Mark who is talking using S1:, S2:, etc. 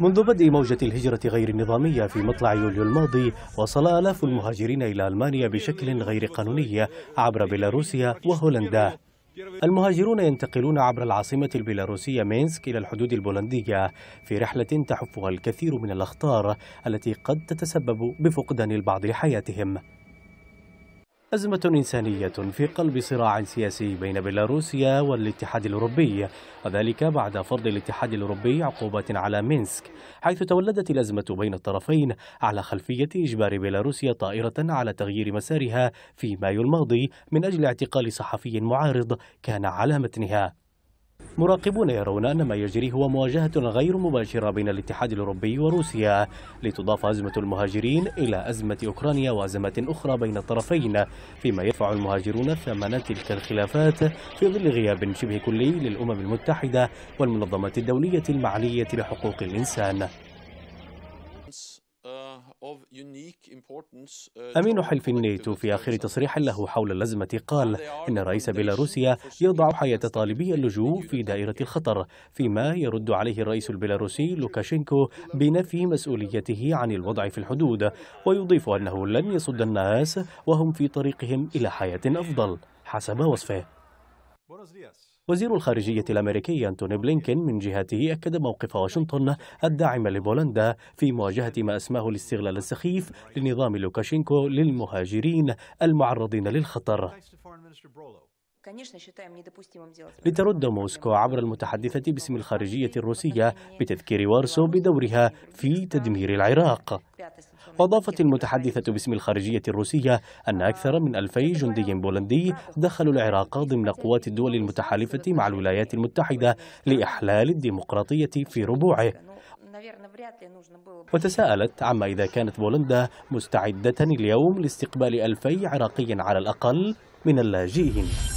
S1: منذ بدء موجة الهجرة غير النظامية في مطلع يوليو الماضي وصل آلاف المهاجرين إلى ألمانيا بشكل غير قانوني عبر بيلاروسيا وهولندا المهاجرون ينتقلون عبر العاصمة البيلاروسية مينسك إلى الحدود البولندية في رحلة تحفها الكثير من الأخطار التي قد تتسبب بفقدان البعض لحياتهم أزمة إنسانية في قلب صراع سياسي بين بيلاروسيا والاتحاد الأوروبي وذلك بعد فرض الاتحاد الأوروبي عقوبات على مينسك حيث تولدت الأزمة بين الطرفين على خلفية إجبار بيلاروسيا طائرة على تغيير مسارها في مايو الماضي من أجل اعتقال صحفي معارض كان على متنها مراقبون يرون أن ما يجري هو مواجهة غير مباشرة بين الاتحاد الأوروبي وروسيا لتضاف أزمة المهاجرين إلى أزمة أوكرانيا وأزمة أخرى بين الطرفين فيما يدفع المهاجرون ثمن تلك الخلافات في ظل غياب شبه كلي للأمم المتحدة والمنظمات الدولية المعنية بحقوق الإنسان Uh, أمين حلف الناتو في آخر تصريح له حول الأزمة قال إن رئيس بيلاروسيا يضع حياة طالبي اللجوء في دائرة الخطر فيما يرد عليه الرئيس البيلاروسي لوكاشينكو بنفي مسؤوليته عن الوضع في الحدود ويضيف أنه لن يصد الناس وهم في طريقهم إلى حياة أفضل حسب وصفه وزير الخارجية الأمريكي أنتوني بلينكين من جهته أكد موقف واشنطن الداعم لبولندا في مواجهة ما أسماه الاستغلال السخيف لنظام لوكاشينكو للمهاجرين المعرضين للخطر لترد موسكو عبر المتحدثة باسم الخارجية الروسية بتذكير وارسو بدورها في تدمير العراق وأضافت المتحدثة باسم الخارجية الروسية أن أكثر من ألفي جندي بولندي دخلوا العراق ضمن قوات الدول المتحالفة مع الولايات المتحدة لإحلال الديمقراطية في ربوعه وتساءلت عما إذا كانت بولندا مستعدة اليوم لاستقبال ألفي عراقي على الأقل من اللاجئين